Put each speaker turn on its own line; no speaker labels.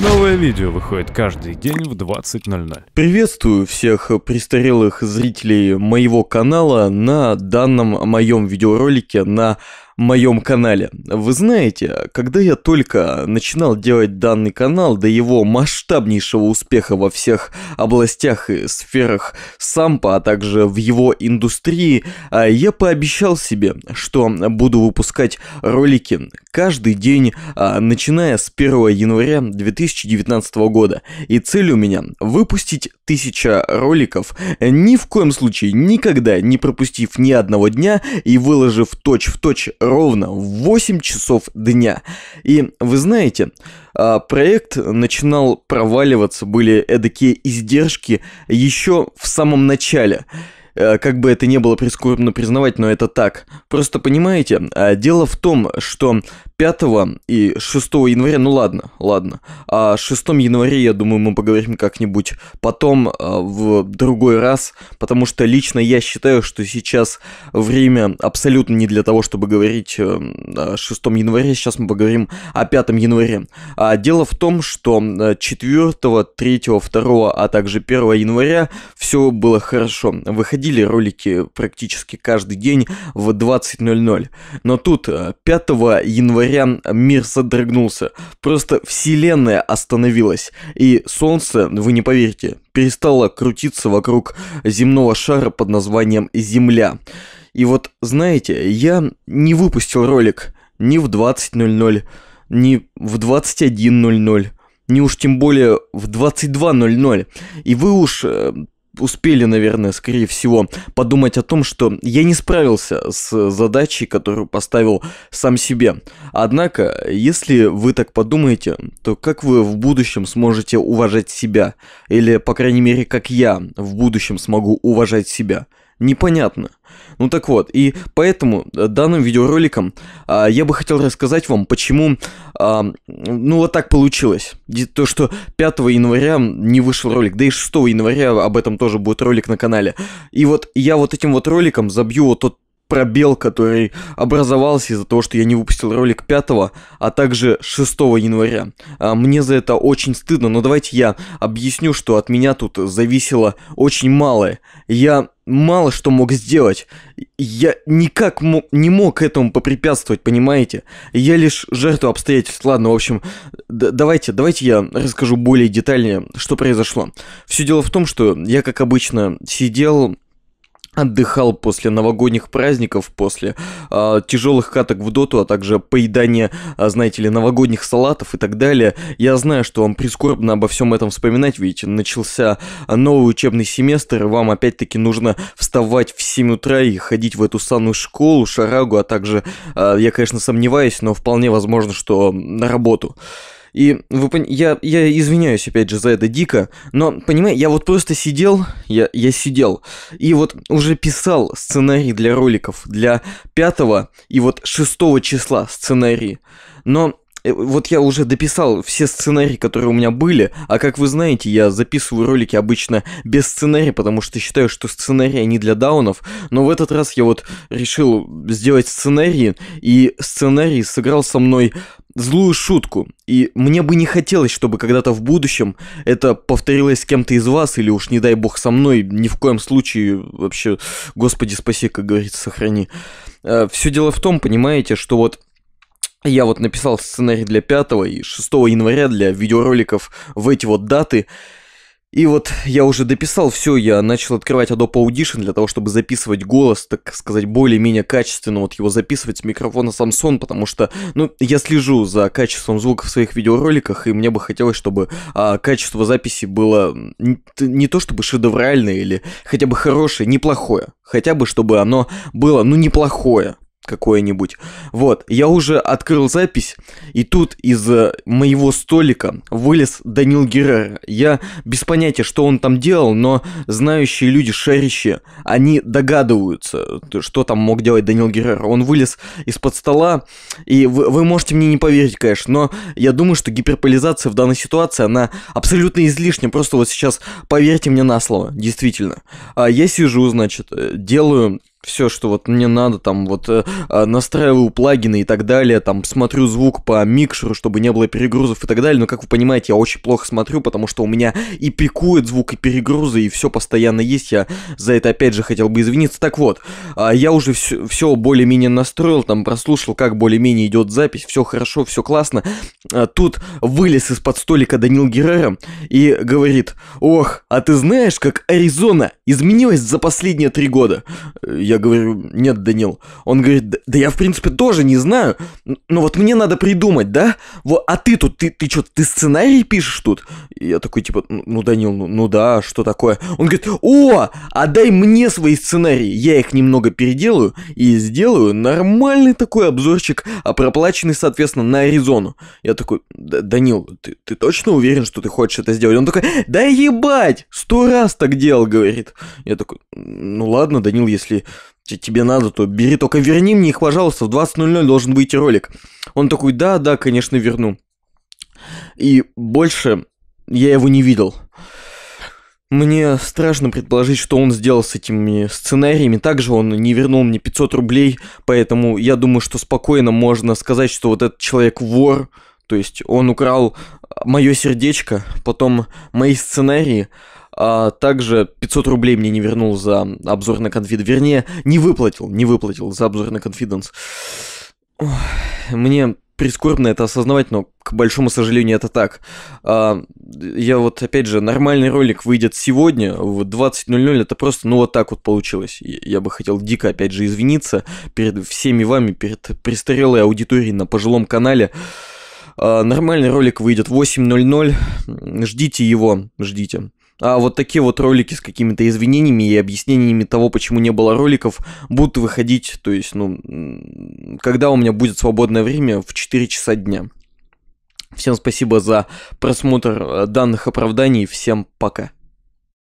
Новое видео выходит каждый день в 20.00. Приветствую всех престарелых зрителей моего канала на данном моем видеоролике на моем канале. Вы знаете, когда я только начинал делать данный канал до его масштабнейшего успеха во всех областях и сферах сампа, а также в его индустрии, а, я пообещал себе, что буду выпускать ролики каждый день, а, начиная с 1 января 2019 года. И цель у меня выпустить 1000 роликов, ни в коем случае никогда не пропустив ни одного дня и выложив точь-в-точь ровно в 8 часов дня. И вы знаете, а, проект начинал проваливаться, были эдакие издержки еще в самом начале э, как бы это не было прискорбно признавать, но это так. Просто понимаете, а, дело в том, что 5 и 6 января, ну ладно, ладно. А о 6 января, я думаю, мы поговорим как-нибудь потом, а, в другой раз, потому что лично я считаю, что сейчас время абсолютно не для того, чтобы говорить э, о 6 января, сейчас мы поговорим о 5 января. А дело в том, что 4, 3, 2, а также 1 января все было хорошо. Выходили ролики практически каждый день в 20.00. Но тут 5 э, января заря, мир содрогнулся. Просто вселенная остановилась, и солнце, вы не поверите, перестало крутиться вокруг земного шара под названием Земля. И вот, знаете, я не выпустил ролик ни в 20.00, ни в 21.00, не уж тем более в 22.00. И вы уж э, успели, наверное, скорее всего, подумать о том, что я не справился с задачей, которую поставил сам себе. Однако, если вы так подумаете, то как вы в будущем сможете уважать себя? Или, по крайней мере, как я в будущем смогу уважать себя? непонятно. Ну так вот, и поэтому данным видеороликом а, я бы хотел рассказать вам, почему а, ну, вот так получилось. То, что 5 января не вышел ролик, да и 6 января об этом тоже будет ролик на канале. И вот я вот этим вот роликом забью вот тот пробел, который образовался из-за того, что я не выпустил ролик 5, а также 6 января. А, мне за это очень стыдно, но давайте я объясню, что от меня тут зависело очень малое. Я мало что мог сделать. Я никак не мог этому попрепятствовать, понимаете? Я лишь жертва обстоятельств. Ладно, в общем, давайте, давайте я расскажу более детальнее, что произошло. Все дело в том, что я, как обычно, сидел отдыхал после новогодних праздников, после э, тяжелых каток в доту, а также поедания, э, знаете ли, новогодних салатов и так далее. Я знаю, что вам прискорбно обо всем этом вспоминать, видите начался новый учебный семестр, и вам опять-таки нужно вставать в 7 утра и ходить в эту санную школу, шарагу, а также, э, я, конечно, сомневаюсь, но вполне возможно, что на работу. И вы, я, я извиняюсь, опять же, за это дико, но, понимаете, я вот просто сидел, я, я сидел, и вот уже писал сценарий для роликов, для 5 и вот 6 числа сценарии. Но э, вот я уже дописал все сценарии, которые у меня были, а как вы знаете, я записываю ролики обычно без сценария, потому что считаю, что сценарии они для даунов, но в этот раз я вот решил сделать сценарии, и сценарий сыграл со мной злую шутку. И мне бы не хотелось, чтобы когда-то в будущем это повторилось с кем-то из вас, или уж не дай бог со мной, ни в коем случае вообще, Господи спаси, как говорится, сохрани. Э, Все дело в том, понимаете, что вот я вот написал сценарий для 5 и 6 января для видеороликов в эти вот даты, и вот я уже дописал все, я начал открывать Adobe Audition для того, чтобы записывать голос, так сказать, более-менее качественно, вот его записывать с микрофона Samsung, потому что, ну, я слежу за качеством звука в своих видеороликах, и мне бы хотелось, чтобы а, качество записи было не, не то чтобы шедевральное или хотя бы хорошее, неплохое, хотя бы чтобы оно было, ну, неплохое, какое-нибудь. Вот, я уже открыл запись, и тут из э, моего столика вылез Данил Геррера. Я без понятия, что он там делал, но знающие люди, шарящие, они догадываются, что там мог делать Данил Геррера. Он вылез из-под стола, и вы, вы можете мне не поверить, конечно, но я думаю, что гиперполизация в данной ситуации, она абсолютно излишняя. Просто вот сейчас поверьте мне на слово, действительно. А я сижу, значит, э, делаю все, что вот мне надо, там вот э, а, настраиваю плагины и так далее, там смотрю звук по микшеру, чтобы не было перегрузов и так далее, но как вы понимаете, я очень плохо смотрю, потому что у меня и пикует звук, и перегрузы, и все постоянно есть, я за это опять же хотел бы извиниться. Так вот, э, я уже все, более-менее настроил, там прослушал, как более-менее идет запись, все хорошо, все классно. Э, тут вылез из-под столика Данил Геррера и говорит, ох, а ты знаешь, как Аризона изменилась за последние три года? Я говорю, нет, Данил. Он говорит, да, я, в принципе, тоже не знаю, но вот мне надо придумать, да? Вот, а ты тут, ты, ты что, ты сценарий пишешь тут? И я такой, типа, «Ну, ну, Данил, ну, ну да, что такое? Он говорит, о, а дай мне свои сценарии, я их немного переделаю и сделаю нормальный такой обзорчик, а проплаченный, соответственно, на Аризону. Я такой, Данил, ты, ты точно уверен, что ты хочешь это сделать? Он такой, да ебать, сто раз так делал, говорит. Я такой, ну ладно, Данил, если тебе надо, то бери, только верни мне их, пожалуйста, в 20.00 должен выйти ролик. Он такой, да, да, конечно, верну. И больше я его не видел. Мне страшно предположить, что он сделал с этими сценариями. Также он не вернул мне 500 рублей, поэтому я думаю, что спокойно можно сказать, что вот этот человек вор, то есть он украл а, мое сердечко, потом мои сценарии, а, также 500 рублей мне не вернул за обзор на конфид. Вернее, не выплатил, не выплатил за обзор на конфиденс. Мне прискорбно это осознавать, но, к большому сожалению, это так. А, я вот, опять же, нормальный ролик выйдет сегодня в 20.00, это просто, ну, вот так вот получилось. Я бы хотел дико, опять же, извиниться перед всеми вами, перед престарелой аудиторией на пожилом канале. А, нормальный ролик выйдет в 8.00, ждите его, ждите а, вот такие вот ролики с какими-то извинениями и объяснениями того, почему не было роликов, будут выходить, то есть, ну, когда у меня будет свободное время, в 4 часа дня. Всем спасибо за просмотр э, данных оправданий, всем пока.